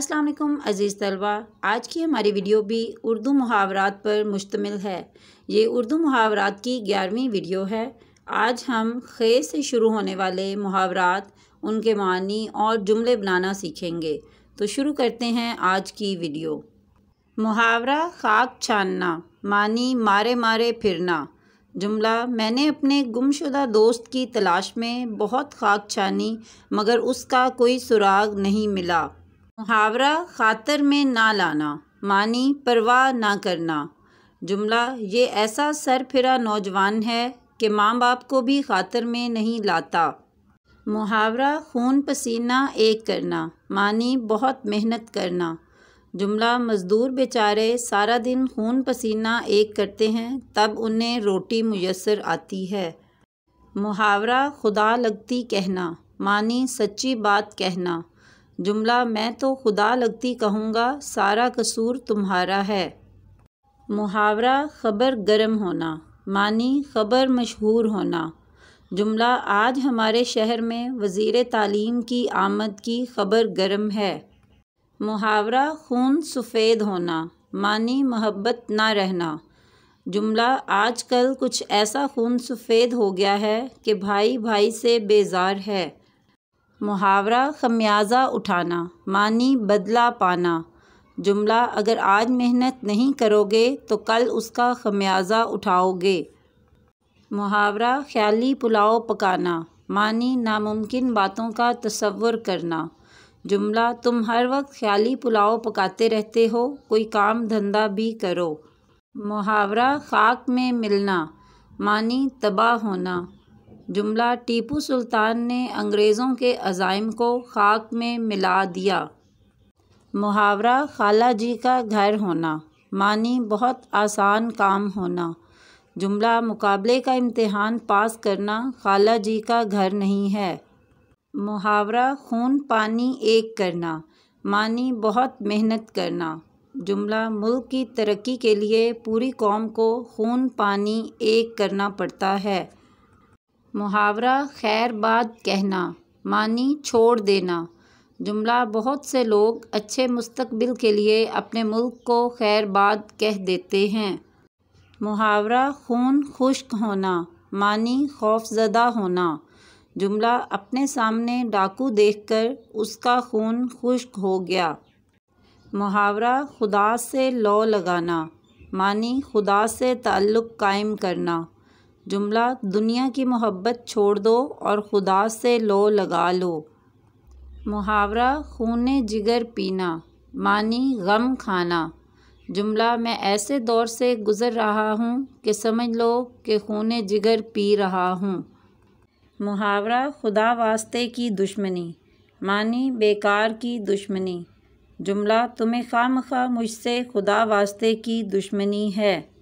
अस्सलाम वालेकुम अज़ीज़ तलबा आज की हमारी वीडियो भी उर्दू मुहावरात पर मुश्तमिल है ये उर्दू मुहावरात की ग्यारहवीं वीडियो है आज हम खे से शुरू होने वाले मुहावरात उनके मानी और जुमले बनाना सीखेंगे तो शुरू करते हैं आज की वीडियो मुहावरा खाक छानना मानी मारे मारे फिरना जुमला मैंने अपने गुमशुदा दोस्त की तलाश में बहुत खाक छानी मगर उसका कोई सुराग नहीं मिला मुहावरा खातर में ना लाना मानी परवाह ना करना जुमला ये ऐसा सर फिरा नौजवान है कि माँ बाप को भी खातर में नहीं लाता मुहावरा खून पसीना एक करना मानी बहुत मेहनत करना जुमला मज़दूर बेचारे सारा दिन खून पसीना एक करते हैं तब उन्हें रोटी मुयसर आती है मुहावरा खुदा लगती कहना मानी सच्ची बात कहना जुमला मैं तो खुदा लगती कहूँगा सारा कसूर तुम्हारा है मुहावरा ख़बर गर्म होना मानी ख़बर मशहूर होना जुमला आज हमारे शहर में वज़ी तालीम की आमद की ख़बर गर्म है मुहावरा खून सफ़ेद होना मानी मोहब्बत ना रहना जुमला आजकल कुछ ऐसा खून सफ़ेद हो गया है कि भाई भाई से बेजार है मुहावरा खमियाज़ा उठाना मानी बदला पाना जुमला अगर आज मेहनत नहीं करोगे तो कल उसका खमियाज़ा उठाओगे मुहावरा ख्याली पुलाव पकाना मानी नामुमकिन बातों का तस्वुर करना जुमला तुम हर वक्त ख्याली पुलाव पकाते रहते हो कोई काम धंधा भी करो मुहावरा खाक में मिलना मानी तबाह होना जुमला टीपू सुल्तान ने अंग्रेज़ों के अजाइम को खाक में मिला दिया मुहावरा खाला जी का घर होना मानी बहुत आसान काम होना जुमला मुकाबले का इम्तहान पास करना खाला जी का घर नहीं है मुहावरा खून पानी एक करना मानी बहुत मेहनत करना जुमला मुल्क की तरक्की के लिए पूरी कौम को खून पानी एक करना पड़ता है मुहावरा खैर बात कहना मानी छोड़ देना जुमला बहुत से लोग अच्छे मुस्तकबिल के लिए अपने मुल्क को खैर बात कह देते हैं मुहावरा खून खुश्क होना मानी खौफजदा होना जुमला अपने सामने डाकू देखकर उसका खून खुश्क हो गया मुहावरा खुदा से लौ लगाना मानी खुदा से ताल्लुक़ कायम करना जुमला दुनिया की मोहब्बत छोड़ दो और खुदा से लो लगा लो मुहावरा खून जिगर पीना मानी गम खाना जुमला मैं ऐसे दौर से गुज़र रहा हूँ कि समझ लो कि खून जिगर पी रहा हूँ मुहावरा खुदा वास्ते की दुश्मनी मानी बेकार की दुश्मनी जुमला तुम्हें खाम खा मुझसे खुदा वास्ते की दुश्मनी है